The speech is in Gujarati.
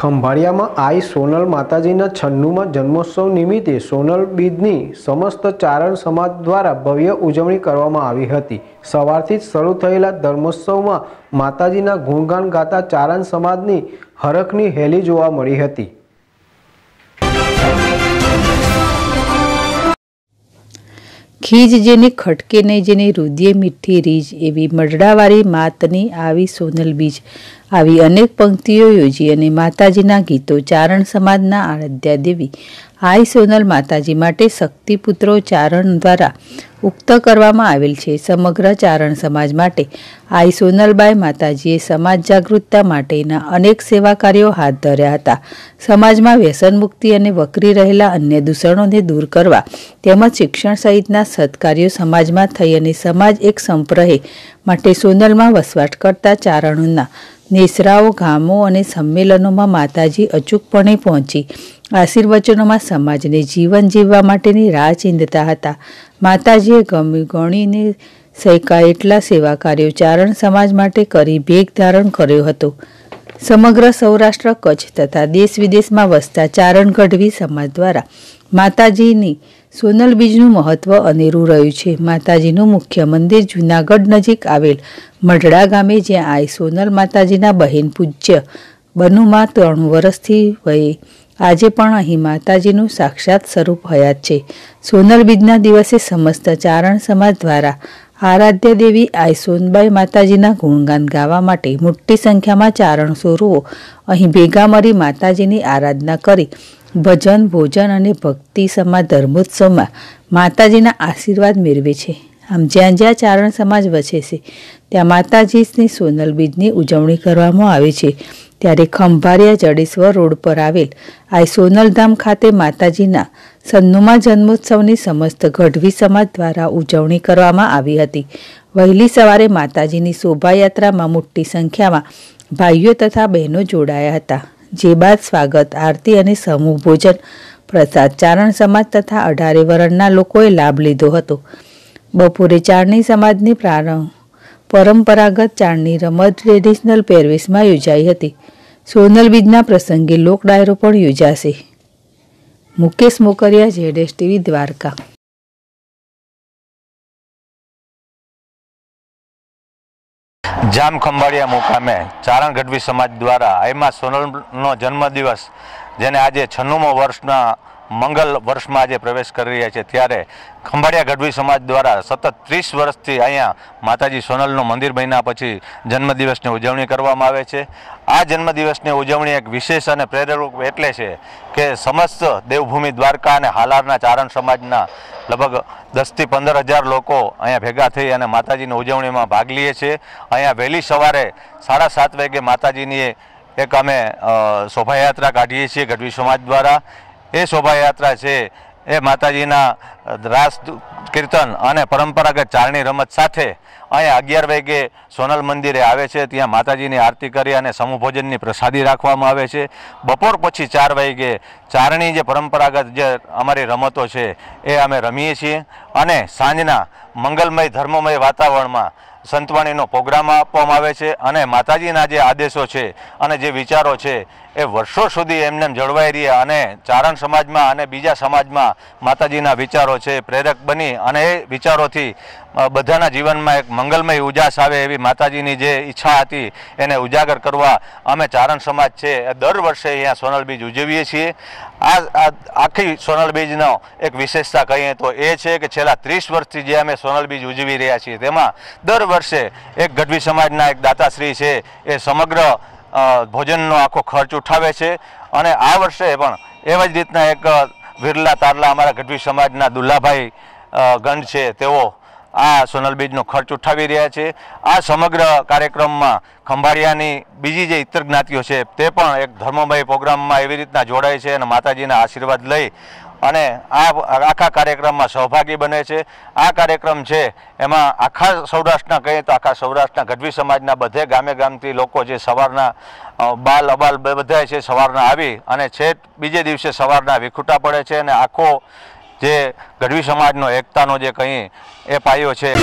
ખંભાળિયામાં આઈ સોનલ માતાજીના છન્નુમાં જન્મોત્સવ નિમિત્તે સોનલ બીજની સમસ્ત ચારણ સમાજ દ્વારા ભવ્ય ઉજવણી કરવામાં આવી હતી સવારથી જ શરૂ થયેલા ધર્મોત્સવમાં માતાજીના ગુણગાન ગાતા ચારણ સમાજની હરખની હેલી જોવા મળી હતી ખીજ જેની ખટકે નહીં જેની રુદિયે મીઠી રીજ એવી મરડાવાળી માતની આવી સોનલ બીજ આવી અનેક પંક્તિઓ યોજી અને માતાજીના ગીતો ચારણ સમાજના આરાધ્યા દેવી આઈ સોનલ માતાજી માટે શક્તિપુત્રો ચારણ દ્વારા ઉક્ત કરવામાં આવેલ છે સમગ્ર ચારણ સમાજ માટે આઈ સોનલબાઈ માતાજીએ સમાજ જાગૃતતા માટેના અનેક સેવા કાર્યો હાથ ધર્યા હતા સમાજમાં વ્યસન મુક્તિ અને વકરી રહેલા અન્ય દૂષણોને દૂર કરવા તેમજ શિક્ષણ સહિતના સત્કાર્યો સમાજમાં થઈ અને સમાજ એક સંપ્રહે માટે સોનલમાં વસવાટ કરતા ચારણોના નેસરાઓ ગામો અને સંમેલનોમાં માતાજી અચૂકપણે પહોંચી આશીર્વચનોમાં સમાજને જીવન જીવવા માટેની રાહ ચીંધતા હતા માતાજીએ ગમી ગણીને સૈકા એટલા સેવા કાર્યો ચારણ સમાજ માટે કરી ભેગ ધારણ કર્યો હતો સમગ્ર સૌરાષ્ટ્ર કચ્છ તથા દેશ વિદેશમાં વસતા ચારણ ગઢવી સમાજ દ્વારા માતાજીની સોનલ બીજનું મહત્વ અનેરું રહ્યું છે માતાજીનું મુખ્ય મંદિર જૂનાગઢ નજીક આવેલ મઢડા ગામે જ્યાં આઈ સોનલ માતાજીના બહેન પૂજ્ય બનુમાં ત્રણ વર્ષથી વયે આજે પણ અહીં માતાજીનું સાક્ષાત સ્વરૂપ હયાત છે સોનલ બીજના દિવસે સમસ્ત ચારણ સમાજ દ્વારા આરાધ્ય દેવી આઈસોનબાઈ માતાજીના ગુણગાન ગાવા માટે મોટી સંખ્યામાં ચારણ સોરવો અહીં ભેગા મરી માતાજીની આરાધના કરી ભજન ભોજન અને ભક્તિ સમાજ ધર્મોત્સવમાં માતાજીના આશીર્વાદ મેળવે છે આમ જ્યાં જ્યાં ચારણ સમાજ વસે છે ત્યાં માતાજીની સોનલ બીજની ઉજવણી કરવામાં આવે છે ત્યારે ખંભારિયા જડેશ્વર રોડ પર આવેલ આ સોનલધામ ખાતે માતાજીના સન્નુમા જન્મોત્સવની સમસ્ત ગઢવી સમાજ દ્વારા ઉજવણી કરવામાં આવી હતી વહેલી સવારે માતાજીની શોભાયાત્રામાં મોટી સંખ્યામાં ભાઈઓ તથા બહેનો જોડાયા હતા જે બાદ સ્વાગત આરતી અને સમૂહ ભોજન પ્રસાદ ચારણ સમાજ તથા અઢારે વરણના લોકોએ લાભ લીધો હતો બપોરે ચારણી સમાજની પ્રારંભ પરંપરાગત ચારણી રમત ટ્રેડિશનલ પહેરવેશમાં યોજાઈ હતી સોનલ બીજના પ્રસંગે લોક ડાયરો પણ યોજાશે મુકેશ મોકરિયા જેડેશ ટીવી દ્વારકા જામખંભાળિયા મુકામે ચારણ ગઢવી સમાજ દ્વારા એમાં સોનલનો જન્મદિવસ જેને આજે છન્નુમો વર્ષના મંગલ વર્ષમાં આજે પ્રવેશ કરી રહ્યા છે ત્યારે ખંભાળિયા ગઢવી સમાજ દ્વારા સતત ત્રીસ વર્ષથી અહીંયા માતાજી સોનલનું મંદિર બન્યા પછી જન્મદિવસની ઉજવણી કરવામાં આવે છે આ જન્મદિવસની ઉજવણી એક વિશેષ અને પ્રેરક એટલે છે કે સમસ્ત દેવભૂમિ દ્વારકા અને હાલારના ચારણ સમાજના લગભગ દસથી પંદર હજાર લોકો અહીંયા ભેગા થઈ અને માતાજીની ઉજવણીમાં ભાગ લઈએ છીએ અહીંયા વહેલી સવારે સાડા સાત વાગે માતાજીની એક અમે શોભાયાત્રા કાઢીએ છીએ ગઢવી સમાજ દ્વારા એ શોભાયાત્રા છે એ માતાજીના રાસ કીર્તન અને પરંપરાગત ચારણી રમત સાથે અહીંયા અગિયાર વાગે સોનલ મંદિરે આવે છે ત્યાં માતાજીની આરતી કરી અને સમૂહ પ્રસાદી રાખવામાં આવે છે બપોર પછી ચાર વાગે ચારણી જે પરંપરાગત જે અમારી રમતો છે એ અમે રમીએ છીએ અને સાંજના મંગલમય ધર્મમય વાતાવરણમાં સંતવાણીનો પ્રોગ્રામ આપવામાં આવે છે અને માતાજીના જે આદેશો છે અને જે વિચારો છે એ વર્ષો સુધી એમને જળવાઈ રહ્યા અને ચારણ સમાજમાં અને બીજા સમાજમાં માતાજીના વિચારો વિચારો છે પ્રેરક બની અને એ વિચારોથી બધાના જીવનમાં એક મંગલમય ઉજાસ આવે એવી માતાજીની જે ઈચ્છા હતી એને ઉજાગર કરવા અમે ચારણ સમાજ છે દર વર્ષે અહીંયા સોનલ બીજ ઉજવીએ છીએ આ આખી સોનલ બીજનો એક વિશેષતા કહીએ તો એ છે કે છેલ્લા ત્રીસ વર્ષથી જે અમે સોનલ બીજ ઉજવી રહ્યા છીએ તેમાં દર વર્ષે એક ગઢવી સમાજના એક દાતાશ્રી છે એ સમગ્ર ભોજનનો આખો ખર્ચ ઉઠાવે છે અને આ વર્ષે પણ એવા જ રીતના એક વિરલા તારલા અમારા ગઢવી સમાજના દુલ્લાભાઈ ગંઢ છે તેઓ આ સોનલ બીજનો ખર્ચ ઉઠાવી રહ્યા છે આ સમગ્ર કાર્યક્રમમાં ખંભાળિયાની બીજી જે ઇતર જ્ઞાતિઓ છે તે પણ એક ધર્મમય પ્રોગ્રામમાં એવી રીતના જોડાય છે અને માતાજીના આશીર્વાદ લઈ અને આ આખા કાર્યક્રમમાં સહભાગી બને છે આ કાર્યક્રમ છે એમાં આખા સૌરાષ્ટ્રના કહીએ તો આખા સૌરાષ્ટ્રના ગઢવી સમાજના બધે ગામે ગામથી લોકો જે સવારના બાલ અબાલ બધા છે સવારના આવી અને છેક બીજે દિવસે સવારના વિખૂટા પડે છે અને આખો જે ગઢવી સમાજનો એકતાનો જે કંઈ એ પાયો છે